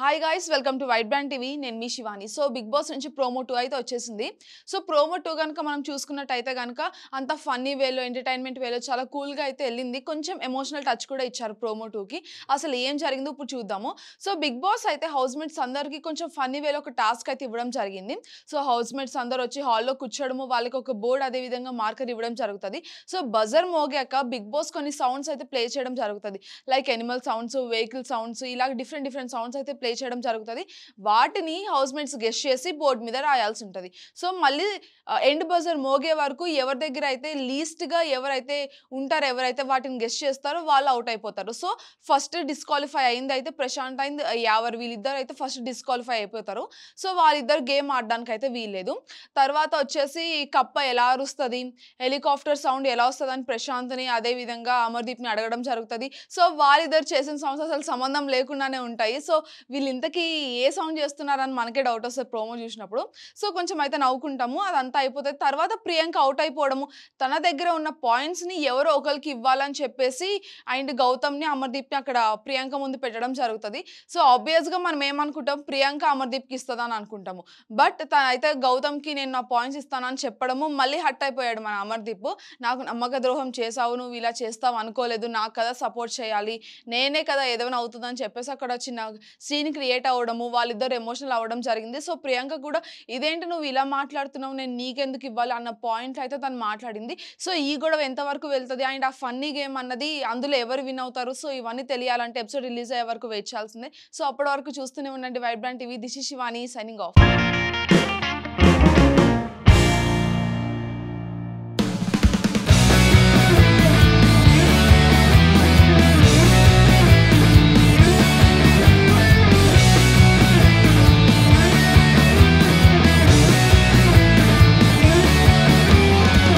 hi guys welcome to White Brand TV నేను మీ Shivani so Bigg Boss నుంచి promo two అయితే వచ్చేసింది సో ప్రోమో టూ కనుక మనం చూసుకున్నట్టయితే కనుక అంత ఫన్నీ వేలో ఎంటర్టైన్మెంట్ వేలో చాలా కూల్గా అయితే వెళ్ళింది కొంచెం ఎమోషనల్ టచ్ కూడా ఇచ్చారు ప్రోమో టూకి అసలు ఏం జరిగిందో ఇప్పుడు చూద్దాము సో బిగ్ బాస్ అయితే హౌస్ మేట్స్ అందరికీ కొంచెం ఫన్నీ వేలో ఒక టాస్క్ అయితే ఇవ్వడం జరిగింది సో హౌస్ మేట్స్ అందరు వచ్చి హాల్లో కూర్చోడము వాళ్ళకి ఒక బోర్డు అదేవిధంగా మార్కర్ ఇవ్వడం జరుగుతుంది సో బజర్ మోగాక బిగ్ బాస్ కొన్ని సౌండ్స్ అయితే ప్లే చేయడం జరుగుతుంది like animal sounds vehicle sounds ఇలాగ డిఫరెంట్ డిఫరెంట్ సౌండ్స్ అయితే ప్లే చేయడం జరుగుతుంది వాటిని హౌస్ మేట్స్ గెస్ట్ చేసి బోర్డు మీద రాయాల్సి ఉంటుంది సో మళ్ళీ ఎండ్ బజర్ మోగే వరకు ఎవరి దగ్గర అయితే లీస్ట్గా ఎవరైతే ఉంటారో ఎవరైతే వాటిని గెస్ట్ చేస్తారో వాళ్ళు అవుట్ అయిపోతారు సో ఫస్ట్ డిస్క్వాలిఫై అయింది అయితే ప్రశాంత్ అయింది యావర్ వీళ్ళిద్దరు అయితే ఫస్ట్ డిస్క్వాలిఫై అయిపోతారు సో వాళ్ళిద్దరు గేమ్ ఆడడానికి అయితే వీల్లేదు తర్వాత వచ్చేసి కప్ప ఎలా అరుస్తుంది హెలికాప్టర్ సౌండ్ ఎలా వస్తుంది అని ప్రశాంత్ని అదేవిధంగా అమర్దీప్ని అడగడం జరుగుతుంది సో వాళ్ళిద్దరు చేసిన సౌండ్స్ అసలు సంబంధం లేకుండానే ఉంటాయి సో వీళ్ళు ఇంతకీ ఏ సౌండ్ చేస్తున్నారని మనకే డౌట్ వస్తుంది ప్రోమో చూసినప్పుడు సో కొంచెం అయితే నవ్వుకుంటాము అదంతా అయిపోతుంది తర్వాత ప్రియాంక అవుట్ అయిపోవడము తన దగ్గర ఉన్న పాయింట్స్ని ఎవరో ఒకరికి ఇవ్వాలని చెప్పేసి అండ్ గౌతమ్ని అమర్దీప్ని అక్కడ ప్రియాంక ముందు పెట్టడం జరుగుతుంది సో ఆబ్వియస్గా మనం ఏమనుకుంటాం ప్రియాంక అమర్దీప్కి ఇస్తుందని అనుకుంటాము బట్ తనైతే గౌతమ్కి నేను నా పాయింట్స్ ఇస్తానని చెప్పడము మళ్ళీ హట్ అయిపోయాడు మన అమర్దీప్ నాకు నమ్మక ద్రోహం చేసావు నువ్వు ఇలా చేస్తావు అనుకోలేదు నాకు కదా సపోర్ట్ చేయాలి నేనే కదా ఏదైనా అవుతుందని చెప్పేసి అక్కడ చిన్న శ్రీని సీన్ క్రియేట్ అవ్వడము వాళ్ళిద్దరు ఎమోషనల్ అవ్వడం జరిగింది సో ప్రియాంక కూడా ఇదేంటి నువ్వు ఇలా మాట్లాడుతున్నావు నేను నీకెందుకు ఇవ్వాలి అన్న పాయింట్లు అయితే తను మాట్లాడింది సో ఈ గొడవ ఎంతవరకు వెళ్తుంది అండ్ ఆ ఫన్నీ గేమ్ అన్నది అందులో ఎవరు విన్ అవుతారు సో ఇవన్నీ తెలియాలంటే ఎపిసోడ్ రిలీజ్ అయ్యే వరకు వేచాల్సిందే సో అప్పటి వరకు చూస్తూనే ఉండండి వైట్ బ్రాండ్ టీవీ దిశి శివాని సైనింగ్ ఆఫ్